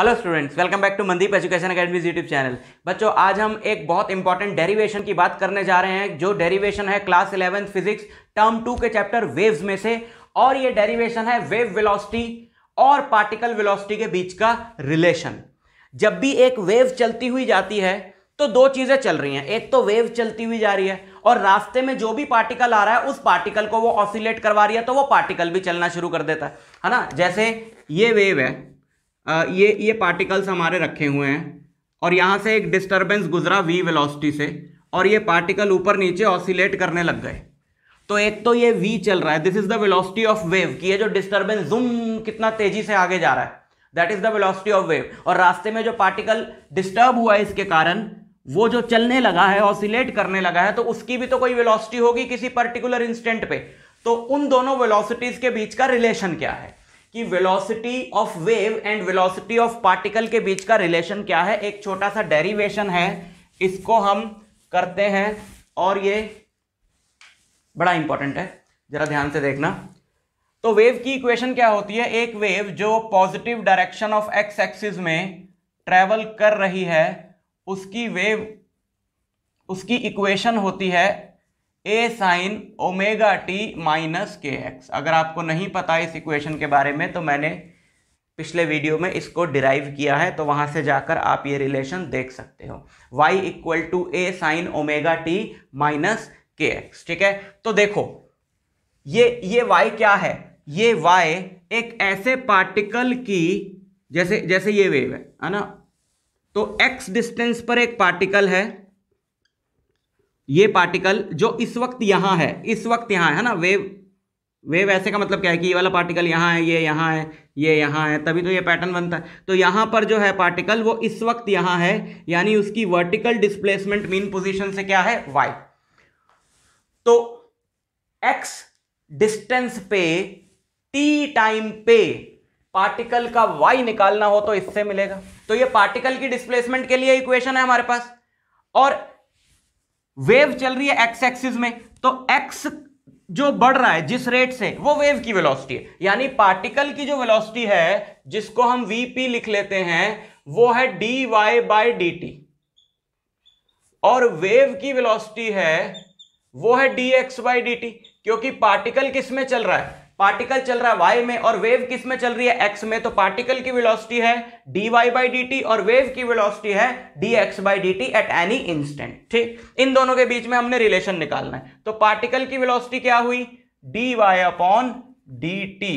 hello students welcome back to Mandeep education academy YouTube channel बच्चों आज हम एक बहुत इंपॉर्टेंट डेरिवेशन की बात करने जा रहे हैं जो डेरिवेशन है class eleventh physics term two के चैप्टर वेव्स में से और ये डेरिवेशन है वेव वेलोसिटी और पार्टिकल वेलोसिटी के बीच का रिलेशन जब भी एक वेव चलती हुई जाती है तो दो चीज़ें चल रही हैं एक तो वेव चलती हुई जा रही है और रास्ते में जो भी पार्टिकल आ रहा है उस पार्टिकल को वो ऑसिलेट करवा रही है तो वो पार्टिकल भी चलना शुरू कर देता है ना जैसे ये वेव है ये ये पार्टिकल्स हमारे रखे हुए हैं और यहाँ से एक डिस्टर्बेंस गुजरा वी वेलोसिटी से और ये पार्टिकल ऊपर नीचे ऑसिलेट करने लग गए तो एक तो ये वी चल रहा है this is the velocity of wave कि ये जो डिस्टर्बेंस जूम कितना तेजी से आगे जा रहा है that is the velocity of wave और रास्ते में जो पार्टिकल डिस्टर्ब हुआ है इसके कारण वो जो चलने लगा है ऑसिलेट करने लगा है तो उसकी भी तो कोई वेलोसिटी होगी किसी पर्टिकुलर इंस्टेंट पे तो उन दोनों वेलोसिटीज के बीच का रिलेशन क्या है कि velocity of wave and velocity of particle के बीच का रिलेशन क्या है एक छोटा सा डेरिवेशन है इसको हम करते हैं और ये बड़ा इंपॉर्टेंट है जरा ध्यान से देखना तो वेव की इक्वेशन क्या होती है एक वेव जो positive direction of X axis में ट्रेवल कर रही है उसकी वेव उसकी इक्वेशन होती है A sine omega T minus K X अगर आपको नहीं पता इस इक्वेशन के बारे में तो मैंने पिछले वीडियो में इसको डिराइव किया है तो वहां से जाकर आप ये रिलेशन देख सकते हो y equal to A sine omega T minus K X ठीक है तो देखो ये ये y क्या है ये y एक ऐसे पार्टिकल की जैसे जैसे ये वेव है है ना तो x डिस्टेंस पर एक पार्टिकल है ये पार्टिकल जो इस वक्त यहाँ है इस वक्त यहाँ है ना वेव वेव ऐसे का मतलब क्या है कि ये वाला पार्टिकल यहाँ है ये यहाँ है ये यहाँ है तभी तो ये पैटर्न बनता है तो यहाँ पर जो है पार्टिकल वो इस वक्त यहाँ है यानी उसकी वर्टिकल डिस्प्लेसमेंट मीन पोजीशन से क्या है वाई तो एक्स डिस्टेंस पे टी टाइम पे पार्टिकल का वाई निकालना हो तो इससे मिलेगा तो ये पार्टिकल की डिस्प्लेसमेंट के लिए इक्वेशन है हमारे पास और वेव चल रही है एक्स एक्सिस में तो एक्स जो बढ़ रहा है जिस रेट से वो वेव की वेलोसिटी है यानी पार्टिकल की जो वेलोसिटी है जिसको हम पी लिख लेते हैं वो है D Y by D T और वेव की वेलोसिटी है वो है D X by D T क्योंकि पार्टिकल किस में चल रहा है पार्टिकल चल रहा है वाई में और वेव किस में चल रही है एक्स में तो पार्टिकल की वेलोसिटी है D Y by D T और वेव की वेलोसिटी है D X by D T at any instant ठीक इन दोनों के बीच में हमने रिलेशन निकालना है तो पार्टिकल की वेलोसिटी क्या हुई D Y upon D T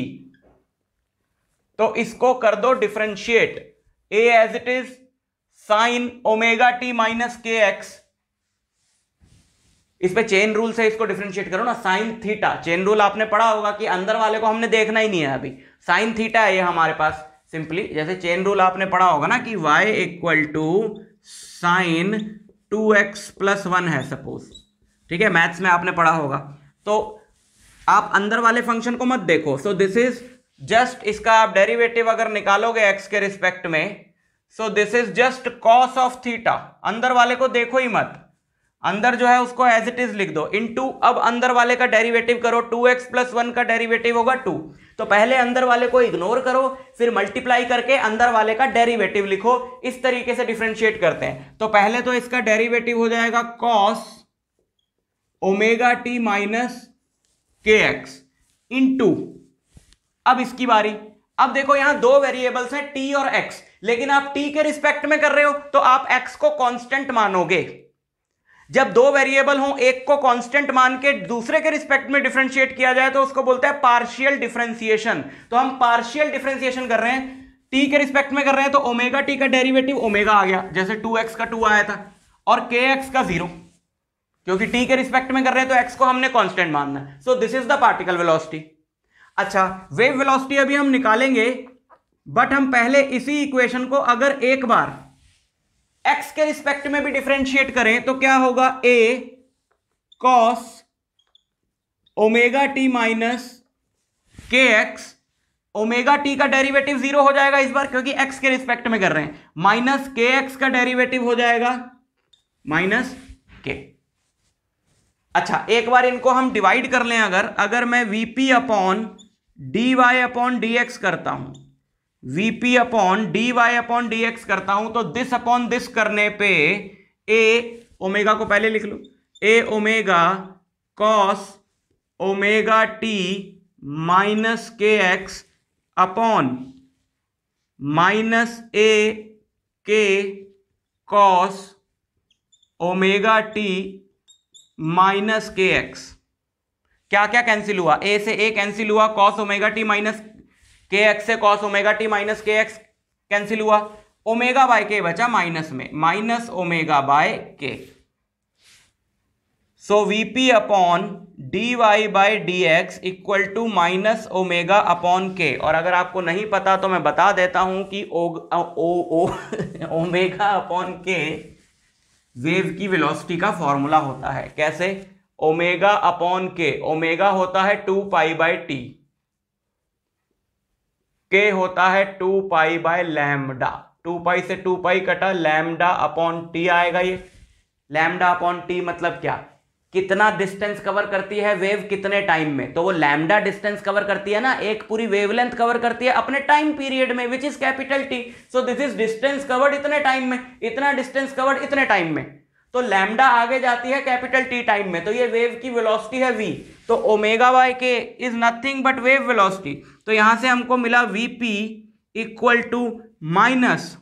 तो इसको कर दो differentiate A as it is sine omega T minus K X इसमें चेन रूल से इसको डिफ्रेंशिएट करो ना साइन थीटा चेन रूल आपने पढ़ा होगा कि अंदर वाले को हमने देखना ही नहीं है अभी साइन थीटा है ये हमारे पास सिंपली जैसे चेन रूल आपने पढ़ा होगा ना कि y equal to sine two X plus one है सपोज ठीक है मैथ्स में आपने पढ़ा होगा तो आप अंदर वाले फंक्शन को मत देखो सो दिस इज जस्ट इसका आप डेरिवेटिव अगर निकालोगे एक्स के रिस्पेक्ट में so this is just cos of theta अंदर वाले को देखो ही मत अंदर जो है उसको एज इट इज लिख दो इन टू अब अंदर वाले का डेरिवेटिव करो टू एक्स प्लस वन का डेरिवेटिव होगा टू तो पहले अंदर वाले को इग्नोर करो फिर मल्टीप्लाई करके अंदर वाले का डेरिवेटिव लिखो इस तरीके से डिफ्रेंशिएट करते हैं तो पहले तो इसका डेरिवेटिव हो जाएगा cos omega T minus K X in two अब इसकी बारी अब देखो यहां दो वेरिएबल्स हैं टी और एक्स लेकिन आप टी के रिस्पेक्ट में कर रहे हो तो आप एक्स को कॉन्स्टेंट मानोगे जब दो वेरिएबल हों एक को कांस्टेंट मान के दूसरे के रिस्पेक्ट में डिफ्रेंशिएट किया जाए तो उसको बोलते हैं पार्शियल डिफ्रेंसिएशन तो हम पार्शियल डिफ्रेंसिएशन कर रहे हैं टी के रिस्पेक्ट में कर रहे हैं तो ओमेगा टी का डेरिवेटिव ओमेगा आ गया जैसे टू एक्स का टू आया था और के एक्स का जीरो क्योंकि टी के रिस्पेक्ट में कर रहे हैं तो एक्स को हमने कॉन्स्टेंट मानना है so this is the particle velocity अच्छा वेव वेलोसिटी अभी हम निकालेंगे बट हम पहले इसी इक्वेशन को अगर एक बार एक्स के रिस्पेक्ट में भी डिफ्रेंशिएट करें तो क्या होगा A cos omega T minus K X omega T का डेरिवेटिव जीरो हो जाएगा इस बार क्योंकि एक्स के रिस्पेक्ट में कर रहे हैं माइनस के एक्स का डेरिवेटिव हो जाएगा माइनस के अच्छा एक बार इनको हम डिवाइड कर लें अगर अगर मैं VP upon D Y upon D X करता हूं VP upon D Y upon D X करता हूं तो दिस अपॉन दिस करने पे ए ओमेगा को पहले लिख लो A omega cos omega T minus K X upon minus A K cos omega T minus K X क्या क्या कैंसिल हुआ ए से ए कैंसिल हुआ cos omega T minus K X से cos omega T minus K X cancel हुआ omega by K बचा minus में minus omega by K so VP upon D Y by D X equal to minus omega upon के और अगर आपको नहीं पता तो मैं बता देता हूं कि ओ ओ ओमेगा अपॉन के वेव की वेलोसिटी का फॉर्मूला होता है कैसे ओमेगा अपॉन के ओमेगा होता है टू पाई बाई टी के होता है two pi by lambda two pi से टू पाई कटा लैमडा अपॉन टी आएगा ये लैमडा अपॉन टी मतलब क्या कितना डिस्टेंस कवर करती है वेव कितने टाइम में तो वो लैमडा डिस्टेंस कवर करती है ना एक पूरी वेवलेंथ कवर करती है अपने टाइम पीरियड में which is capital T so this is distance covered इतने टाइम में इतना डिस्टेंस कवर्ड इतने टाइम में तो लैमडा आगे जाती है कैपिटल टी टाइम में तो ये वेव की वेलोसिटी है वी तो omega by K is nothing but wave velocity तो यहां से हमको मिला V P equal to minus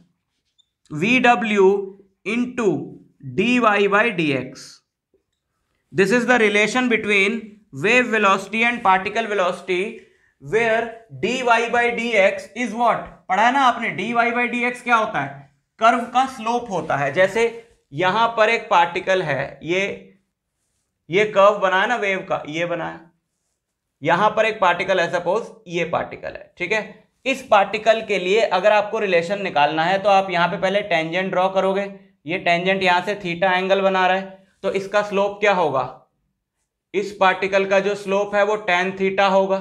V W into D Y by D X this is the relation between wave velocity and particle velocity where D Y by D X is what पढ़ा है ना आपने D Y by D X क्या होता है curve का slope होता है जैसे यहां पर एक पार्टिकल है ये ये कर्व बना है ना वेव का ये बना है यहां पर एक पार्टिकल है सपोज ये पार्टिकल है ठीक है इस पार्टिकल के लिए अगर आपको रिलेशन निकालना है तो आप यहां पे पहले टेंजेंट ड्रॉ करोगे ये टेंजेंट यहां से थीटा एंगल बना रहा है तो इसका स्लोप क्या होगा इस पार्टिकल का जो स्लोप है वो टेन थीटा होगा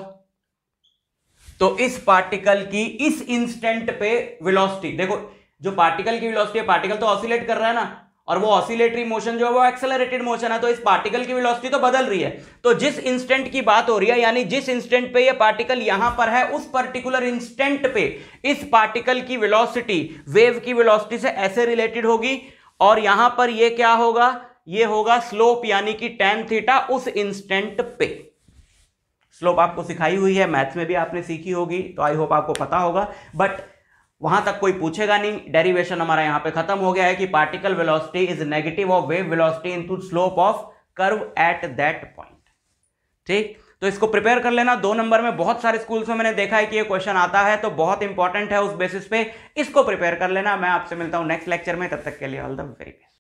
तो इस पार्टिकल की इस इंस्टेंट पे विलोसिटी देखो जो पार्टिकल की विलोसिटी है पार्टिकल तो ऑसिलेट कर रहा है ना और वो ऑसिलेटरी मोशन जो है वो एक्सेलरेटेड मोशन है तो इस पार्टिकल की वेलोसिटी तो बदल रही है तो जिस इंस्टेंट की बात हो रही है यानी जिस इंस्टेंट पे ये पार्टिकल यहां पर है उस पर्टिकुलर इंस्टेंट पे इस पार्टिकल की वेलोसिटी वेव की वेलोसिटी से ऐसे रिलेटेड होगी और यहां पर ये क्या होगा ये होगा स्लोप यानी कि टेन थीटा उस इंस्टेंट पे स्लोप आपको सिखाई हुई है मैथ्स में भी आपने सीखी होगी तो आई होप आपको पता होगा बट वहां तक कोई पूछेगा नहीं डेरिवेशन हमारा यहां पे खत्म हो गया है कि particle velocity is negative of wave velocity into slope of curve at that point ठीक तो इसको प्रिपेयर कर लेना दो नंबर में बहुत सारे स्कूल्स में मैंने देखा है कि ये क्वेश्चन आता है तो बहुत इंपॉर्टेंट है उस बेसिस पे इसको प्रिपेयर कर लेना मैं आपसे मिलता हूं नेक्स्ट लेक्चर में तब तक के लिए ऑल द वेरी बेस्ट